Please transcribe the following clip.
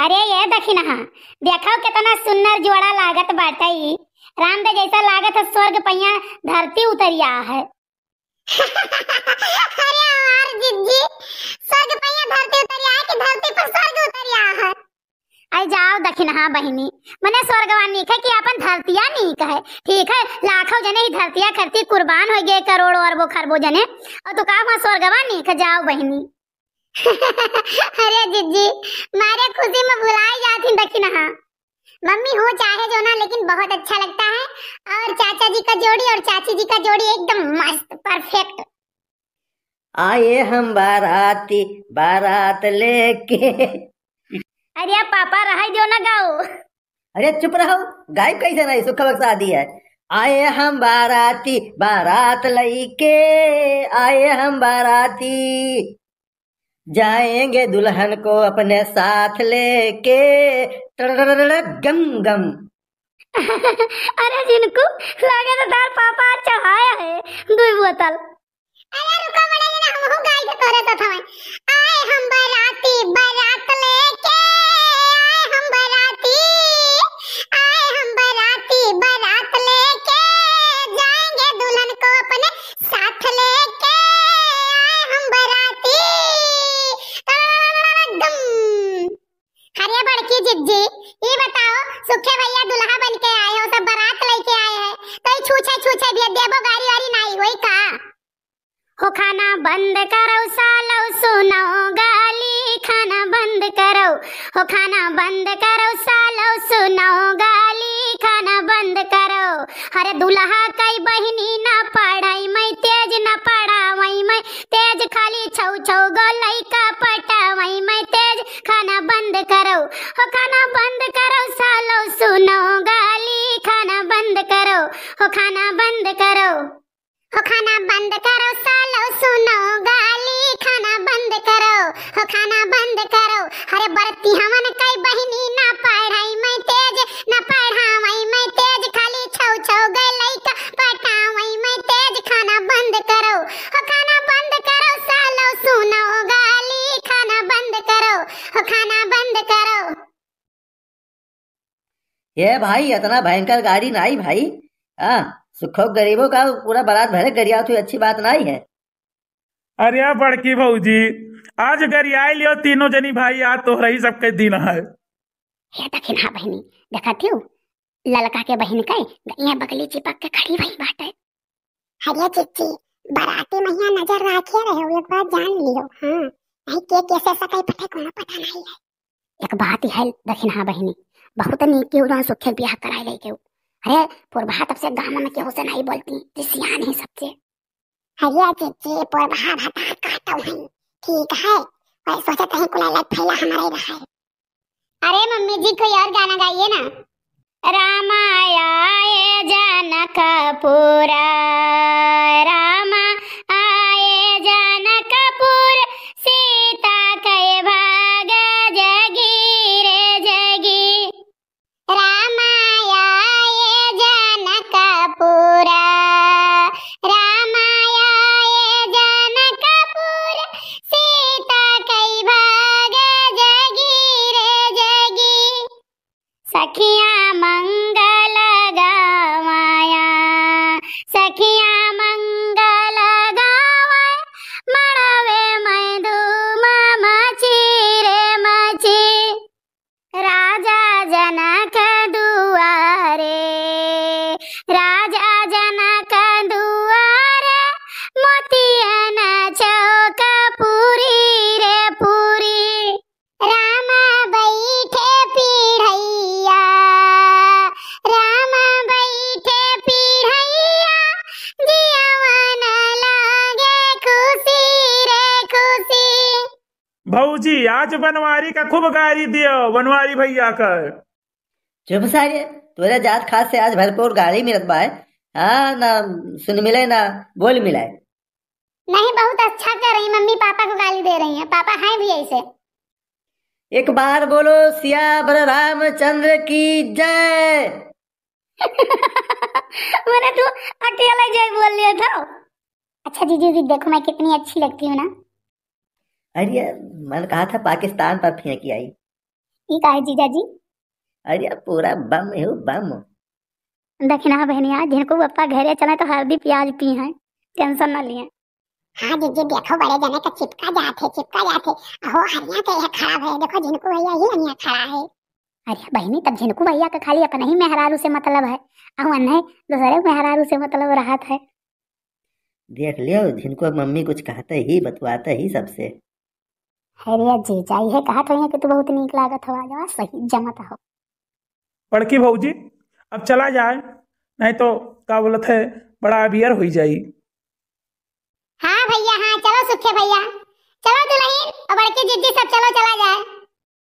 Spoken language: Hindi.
अरे ये देखी ना देखो कितना सुंदर जोड़ा लागत बाटे राम दे जैसा लागत है स्वर्ग पैया धरती उतरिया है अरे यार जिज्जी स्वर्ग पैया धरती उतरिया है कि धरती पर स्वर्ग उतरिया है आई जाओ दखिनहा बहिनी मने स्वर्गवान नीक कहे कि अपन धरतिया नीक कहे ठीक है लाखों जने ही धरतिया करती कुर्बान हो गए करोड़ों अरबों खरबों जने और तो का हुआ स्वर्गवान नीक जाओ बहिनी अरे जिज्जी मारे खुशी में बुलाए जाती बकिन हाँ मम्मी हो चाहे जो ना लेकिन बहुत अच्छा लगता है और चाचा जी का जोड़ी और चाची जी का जोड़ी एकदम मस्त परफेक्ट आए हम बाराती बारात लेके अरे पापा रहा जो ना गाओ अरे चुप रहो गायब कैसे नहीं सुख वक्त शादी है आए हम बाराती बारात लेके आए हम बाराती जाएंगे दुल्हन को अपने साथ लेके गम गम अरे जिनको लगे तो पापा चढ़ाया है दो बोतल अरे रुको बड़े हम गाइड करे तो था आए हम बराती बरात लेके होई का हो खाना बंद करो सालो सुनो गाली खाना बंद करो हो खाना बंद करो सालो सुनो गाली खाना बंद करो अरे दुल्हा कई बहनी ना पढ़ाई मैं तेज ना पढ़ाई मैं तेज खाली छौ छौ गोलाई का पटावाई मैं तेज खाना बंद करो हो खाना बंद ये भाई इतना भयंकर गाड़ी ना आई भाई हाँ सुखो गरीबों का पूरा बारात भरे गरिया तो अच्छी बात ना आई है अरे हाँ, बड़की जी आज गरिया लियो तीनों जनी भाई आज तो रही सबके दिन है ये तखिन हाँ बहनी देखा थी ललका के बहन के यहाँ बगली चिपक के खड़ी बात है हरिया चिच्ची बराती मैया नजर राखे रहे हो एक बार जान लियो हाँ नहीं के कैसे सकाई पता कोनो पता नहीं है एक बात ही है दखिन हाँ बहनी बहुत नीक के उदा सो खेल बियाह कराए लई के अरे पुरबा तब से गामा में केहू से नहीं बोलती जे सियान है सबसे हरिया चीची पुरबा भटा काटो हम ठीक है मैं सोचा कहीं कुला लग फैला हमारे रहा अरे मम्मी जी कोई और गाना गाइए ना रामाया जनकपुरा रामा सखिया मंग जी आज बनवारी का खूब गाड़ी दियो बनवारी भैया का चुप सारे तुरा जात खास से आज भरपूर गाड़ी मिलत बाय हाँ ना सुन मिले ना बोल मिले नहीं बहुत अच्छा कर रही मम्मी पापा को गाली दे रही है पापा हैं भी ऐसे एक बार बोलो सिया बर रामचंद्र की जय मैंने तू तो अकेला जय बोल लिया था अच्छा जीजू जी देखो मैं कितनी अच्छी लगती हूँ ना अरे मैंने कहा था पाकिस्तान पर फेंकी आई ये का है जीजा जी अरे पूरा बम है बम देखना बहनिया जिनको पप्पा घरे चले तो हल्दी प्याज पी है टेंशन ना लिए हाँ जी जी देखो बड़े जने का तो चिपका जाते चिपका जाते अहो हरिया तो यह खराब है देखो जिनको भैया ही अनिया खड़ा है अरे बहनी तब झिनकू भैया का खाली अपना ही मेहरारू से मतलब है अहो अन्य दूसरे तो मेहरारू से मतलब राहत है देख लियो झिनको मम्मी कुछ कहते ही बतवाते ही सबसे खैरियत जी जाई तो है कहा था कि के तो बहुत निक लागत हो आ जा सही जमत हो बड़की भौजी अब चला जाए नहीं तो का बोलत है बड़ा अबियर हो जाई हाँ भैया हाँ चलो सुखे भैया चलो दुल्हीन और बड़की जीजी सब चलो चला जाए